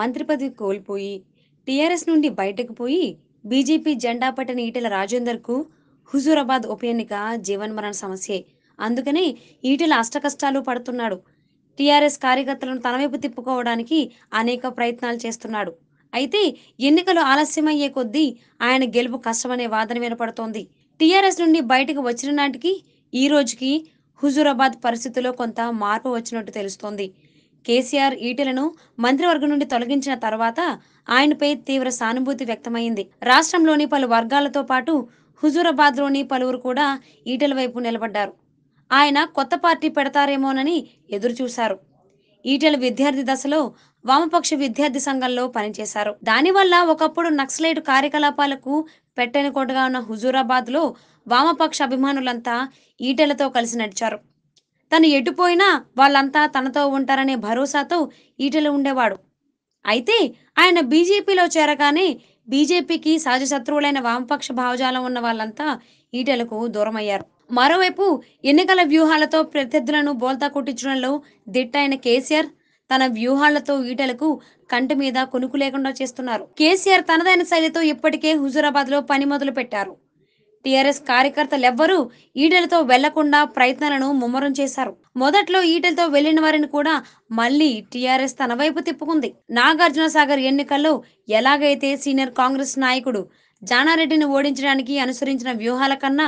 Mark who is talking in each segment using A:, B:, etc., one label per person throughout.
A: మంత్రి పదవి కోల్పోయి టీఆర్ఎస్ నుండి బయటకు పోయి బీజేపీ జెండా పట్టిన ఈటెల రాజేందర్కు హుజూరాబాద్ ఉప ఎన్నిక జీవన్మరణ సమస్యే అందుకనే ఈటెల అష్టకష్టాలు పడుతున్నాడు టీఆర్ఎస్ కార్యకర్తలను తనవైపు తిప్పుకోవడానికి అనేక ప్రయత్నాలు చేస్తున్నాడు అయితే ఎన్నికలు ఆలస్యమయ్యే కొద్దీ ఆయన గెలుపు కష్టమనే వాదన వినపడుతోంది టీఆర్ఎస్ నుండి బయటకు వచ్చిన నాటికి ఈ రోజుకి హుజూరాబాద్ పరిస్థితిలో కొంత మార్పు వచ్చినట్టు తెలుస్తోంది కేసీఆర్ ఈటెలను మంత్రివర్గం నుండి తొలగించిన తర్వాత ఆయనపై తీవ్ర సానుభూతి వ్యక్తమైంది రాష్ట్రంలోని పలు వర్గాలతో పాటు హుజూరాబాద్లోని పలువురు కూడా ఈటెల వైపు నిలబడ్డారు ఆయన కొత్త పార్టీ పెడతారేమోనని ఎదురుచూశారు ఈటెల విద్యార్థి దశలో వామపక్ష విద్యార్థి సంఘంలో పనిచేశారు దానివల్ల ఒకప్పుడు నక్సలైట్ కార్యకలాపాలకు పెట్టని కొట్టుగా ఉన్న హుజూరాబాద్లో వామపక్ష అభిమానులంతా ఈటెలతో కలిసి నడిచారు తను ఎటుపోయినా వాళ్ళంతా తనతో ఉంటారనే భరోసాతో ఈటలు ఉండేవాడు అయితే ఆయన బీజేపీలో చేరగానే బీజేపీకి సహజ శత్రువులైన వామపక్ష భావజాలం ఉన్న వాళ్ళంతా ఈటలకు దూరమయ్యారు మరోవైపు ఎన్నికల వ్యూహాలతో ప్రత్యర్థులను బోల్తా కొట్టించడంలో దిట్టైన కేసీఆర్ తన వ్యూహాలతో ఈటలకు కంటి మీద కొనుకు లేకుండా చేస్తున్నారు కేసీఆర్ తనదైన శైలితో ఇప్పటికే హుజూరాబాద్ లో పని మొదలు పెట్టారు టీఆర్ఎస్ కార్యకర్తలు ఎవ్వరూ ఈటలతో వెళ్లకుండా ప్రయత్నాలను ముమ్మరం చేశారు మొదట్లో ఈటలతో వెళ్లిన వారిని కూడా మళ్లీ టీఆర్ఎస్ తన వైపు తిప్పుకుంది నాగార్జున సాగర్ ఎన్నికల్లో ఎలాగైతే సీనియర్ కాంగ్రెస్ నాయకుడు జానారెడ్డిని ఓడించడానికి అనుసరించిన వ్యూహాల కన్నా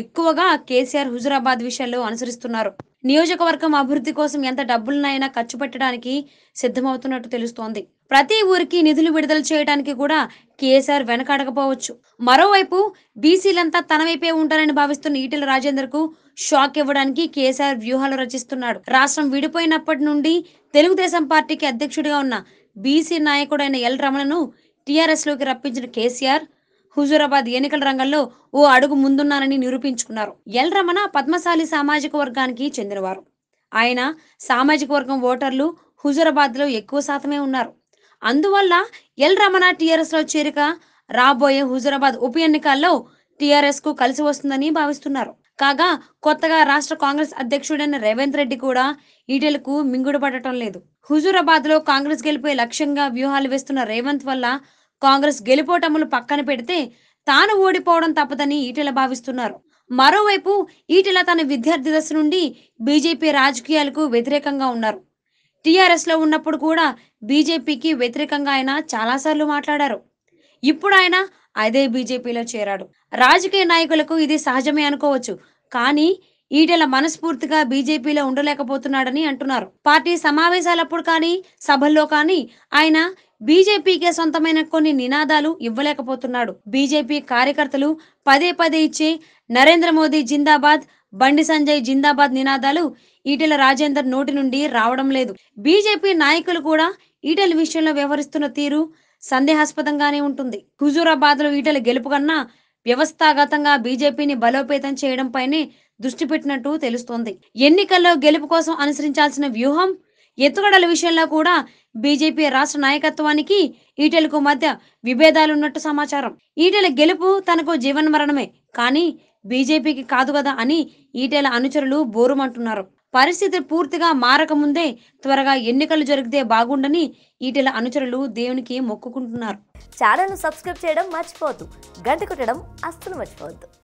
A: ఎక్కువగా కేసీఆర్ హుజురాబాద్ విషయంలో అనుసరిస్తున్నారు నియోజకవర్గం అభివృద్ధి కోసం ఎంత డబ్బులనైనా ఖర్చు పెట్టడానికి సిద్ధమవుతున్నట్టు తెలుస్తోంది ప్రతి ఊరికి నిధులు విడుదల చేయడానికి కూడా కేసీఆర్ వెనకాడకపోవచ్చు మరోవైపు బీసీలంతా తన వైపే ఉంటారని భావిస్తున్న ఈటెల రాజేందర్ కు షాక్ ఇవ్వడానికి కేసీఆర్ వ్యూహాలు రచిస్తున్నాడు రాష్ట్రం విడిపోయినప్పటి నుండి తెలుగుదేశం పార్టీకి అధ్యక్షుడిగా ఉన్న బీసీ నాయకుడైన ఎల్ రమణను టీఆర్ఎస్ లోకి రప్పించిన కేసీఆర్ హుజూరాబాద్ ఎన్నికల రంగంలో ఓ అడుగు ముందున్నారని నిరూపించుకున్నారు ఎల్ రమణ పద్మశాలి సామాజిక వర్గానికి చెందినవారు ఆయన సామాజిక వర్గం ఓటర్లు లో ఎక్కువ శాతమే ఉన్నారు అందువల్ల ఎల్ రమణ టీఆర్ఎస్లో చేరిక రాబోయే హుజురాబాద్ ఉప ఎన్నికల్లో టీఆర్ఎస్కు కలిసి వస్తుందని భావిస్తున్నారు కాగా కొత్తగా రాష్ట్ర కాంగ్రెస్ అధ్యక్షుడైన రేవంత్ రెడ్డి కూడా ఈటెలకు మింగుడు పడటం లేదు హుజూరాబాద్ లో కాంగ్రెస్ గెలిపే లక్ష్యంగా వ్యూహాలు వేస్తున్న రేవంత్ వల్ల కాంగ్రెస్ గెలిపోటములు పక్కన పెడితే తాను ఓడిపోవడం తప్పదని ఈటెల భావిస్తున్నారు మరోవైపు ఈటెల తన విద్యార్థి దశ నుండి బీజేపీ రాజకీయాలకు వ్యతిరేకంగా ఉన్నారు టీఆర్ఎస్లో ఉన్నప్పుడు కూడా బీజేపీకి వ్యతిరేకంగా ఆయన చాలాసార్లు మాట్లాడారు ఇప్పుడు ఆయన అదే బీజేపీలో చేరాడు రాజకీయ నాయకులకు ఇది సహజమే అనుకోవచ్చు కానీ ఈటల మనస్ఫూర్తిగా బీజేపీలో ఉండలేకపోతున్నాడని అంటున్నారు పార్టీ సమావేశాలప్పుడు కానీ సభల్లో కానీ ఆయన బీజేపీకే సొంతమైన కొన్ని నినాదాలు ఇవ్వలేకపోతున్నాడు బీజేపీ కార్యకర్తలు పదే పదే ఇచ్చే నరేంద్ర మోదీ జిందాబాద్ బండి సంజయ్ జిందాబాద్ నినాదాలు ఈటెల రాజేందర్ నోటి నుండి రావడం లేదు బీజేపీ నాయకులు కూడా ఈటెల విషయంలో వ్యవహరిస్తున్న తీరు సందేహాస్పదంగానే ఉంటుంది హుజూరాబాద్ లో ఈటెల గెలుపు కన్నా వ్యవస్థాగతంగా బీజేపీని బలోపేతం చేయడంపైనే దృష్టి పెట్టినట్టు తెలుస్తోంది ఎన్నికల్లో గెలుపు కోసం అనుసరించాల్సిన వ్యూహం ఎత్తుగడల విషయంలో కూడా బీజేపీ రాష్ట్ర నాయకత్వానికి ఈటెలకు మధ్య విభేదాలున్నట్టు సమాచారం ఈటెల గెలుపు తనకు జీవన్మరణమే కానీ బీజేపీకి కాదు కదా అని ఈటెల అనుచరులు బోరుమంటున్నారు పరిస్థితి పూర్తిగా మారకముందే త్వరగా ఎన్నికలు జరిగితే బాగుండని ఈటెల అనుచరులు దేవునికి మొక్కుకుంటున్నారు ఛానల్ సబ్స్క్రైబ్ చేయడం మర్చిపోవద్దు గంట కొట్టడం అస్సలు మర్చిపోవద్దు